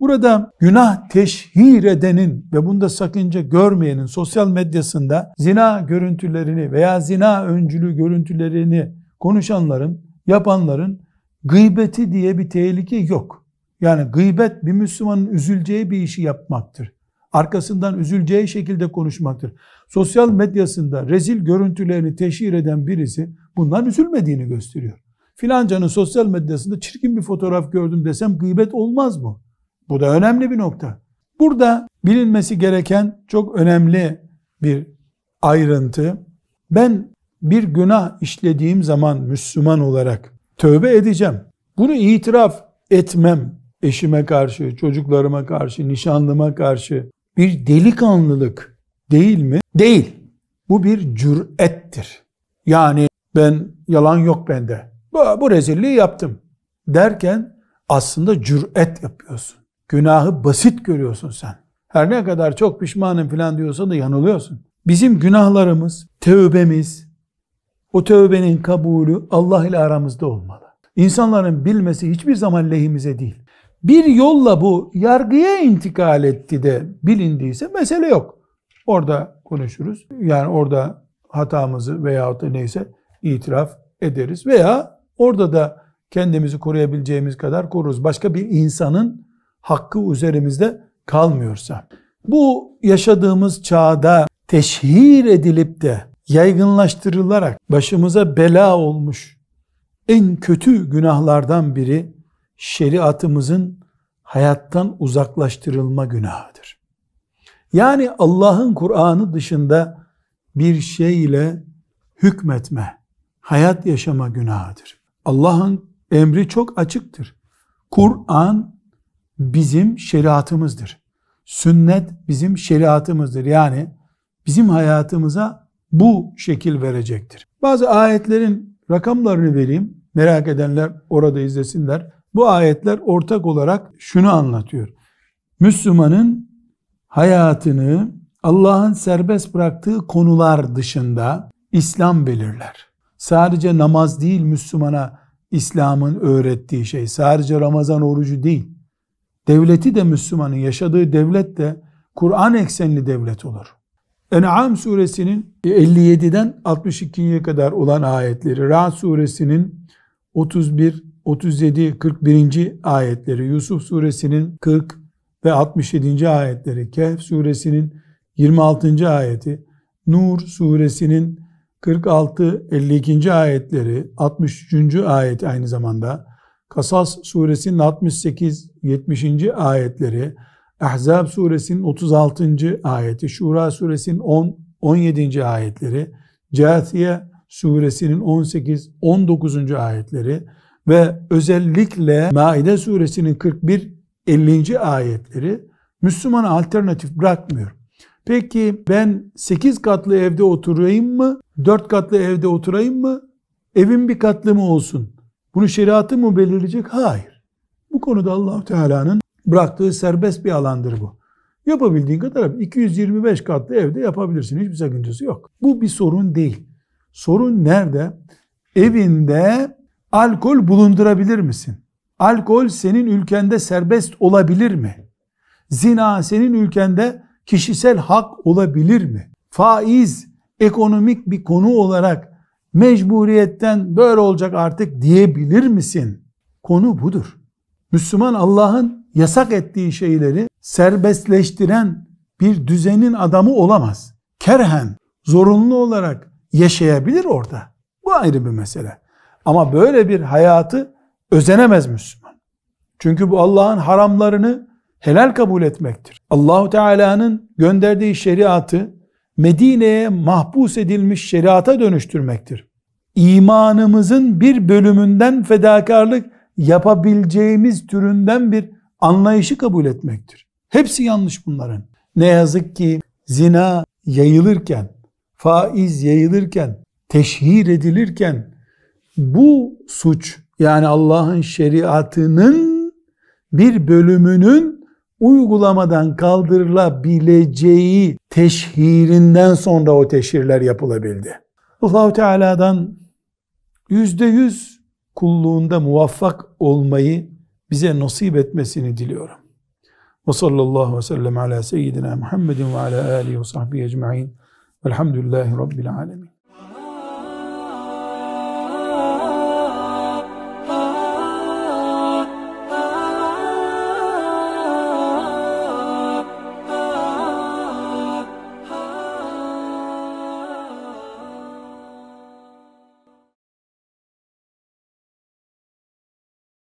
Burada günah teşhir edenin ve bunda sakınca görmeyenin sosyal medyasında zina görüntülerini veya zina öncülü görüntülerini konuşanların, yapanların gıybeti diye bir tehlike yok. Yani gıybet bir Müslümanın üzüleceği bir işi yapmaktır. Arkasından üzüleceği şekilde konuşmaktır. Sosyal medyasında rezil görüntülerini teşhir eden birisi bundan üzülmediğini gösteriyor. Filancanın sosyal medyasında çirkin bir fotoğraf gördüm desem gıybet olmaz mı? Bu da önemli bir nokta. Burada bilinmesi gereken çok önemli bir ayrıntı. Ben bir günah işlediğim zaman Müslüman olarak tövbe edeceğim. Bunu itiraf etmem eşime karşı, çocuklarıma karşı, nişanlıma karşı bir delikanlılık değil mi? Değil. Bu bir cürettir. Yani ben yalan yok bende. Bu, bu rezilliği yaptım derken aslında cüret yapıyorsun. Günahı basit görüyorsun sen. Her ne kadar çok pişmanım falan diyorsa da yanılıyorsun. Bizim günahlarımız, tövbemiz, o tövbenin kabulü Allah ile aramızda olmalı. İnsanların bilmesi hiçbir zaman lehimize değil. Bir yolla bu yargıya intikal etti de bilindiyse mesele yok. Orada konuşuruz. Yani orada hatamızı veyahut da neyse itiraf ederiz. Veya orada da kendimizi koruyabileceğimiz kadar koruruz. Başka bir insanın hakkı üzerimizde kalmıyorsa. Bu yaşadığımız çağda teşhir edilip de yaygınlaştırılarak başımıza bela olmuş en kötü günahlardan biri şeriatımızın hayattan uzaklaştırılma günahıdır. Yani Allah'ın Kur'an'ı dışında bir şeyle hükmetme, hayat yaşama günahıdır. Allah'ın emri çok açıktır. Kur'an bizim şeriatımızdır. Sünnet bizim şeriatımızdır. Yani bizim hayatımıza bu şekil verecektir. Bazı ayetlerin rakamlarını vereyim. Merak edenler orada izlesinler. Bu ayetler ortak olarak şunu anlatıyor. Müslümanın hayatını Allah'ın serbest bıraktığı konular dışında İslam belirler. Sadece namaz değil Müslümana İslam'ın öğrettiği şey. Sadece Ramazan orucu değil devleti de Müslümanın yaşadığı devlet de Kur'an eksenli devlet olur. En'am suresinin 57'den 62'ye kadar olan ayetleri, Ra suresinin 31, 37, 41. ayetleri, Yusuf suresinin 40 ve 67. ayetleri, Kehf suresinin 26. ayeti, Nur suresinin 46, 52. ayetleri, 63. ayet aynı zamanda, Kasas suresinin 68 70. ayetleri, Ahzab suresinin 36. ayeti, Şura suresinin 10 17. ayetleri, Câthiye suresinin 18 19. ayetleri ve özellikle Maide suresinin 41 50. ayetleri Müslümana alternatif bırakmıyor. Peki ben 8 katlı evde oturayım mı? 4 katlı evde oturayım mı? evin bir katlı mı olsun? Bunu şeriatı mı belirleyecek? Hayır. Bu konuda allah Teala'nın bıraktığı serbest bir alandır bu. Yapabildiğin kadar 225 katlı evde yapabilirsin. Hiçbir sakıncası yok. Bu bir sorun değil. Sorun nerede? Evinde alkol bulundurabilir misin? Alkol senin ülkende serbest olabilir mi? Zina senin ülkende kişisel hak olabilir mi? Faiz ekonomik bir konu olarak mecburiyetten böyle olacak artık diyebilir misin? Konu budur. Müslüman Allah'ın yasak ettiği şeyleri serbestleştiren bir düzenin adamı olamaz. Kerhen, zorunlu olarak yaşayabilir orada. Bu ayrı bir mesele. Ama böyle bir hayatı özenemez Müslüman. Çünkü bu Allah'ın haramlarını helal kabul etmektir. Allahu Teala'nın gönderdiği şeriatı Medine'ye mahpus edilmiş şeriata dönüştürmektir imanımızın bir bölümünden fedakarlık yapabileceğimiz türünden bir anlayışı kabul etmektir. Hepsi yanlış bunların. Ne yazık ki zina yayılırken, faiz yayılırken, teşhir edilirken bu suç yani Allah'ın şeriatının bir bölümünün uygulamadan kaldırılabileceği teşhirinden sonra o teşhirler yapılabildi. Allahu Teala'dan yüzde yüz kulluğunda muvaffak olmayı bize nasip etmesini diliyorum. Ve sallallahu aleyhi ve sellem ala seyyidina Muhammedin ve ala alihi ve sahbihi ecma'in. Velhamdülillahi Rabbil alemin.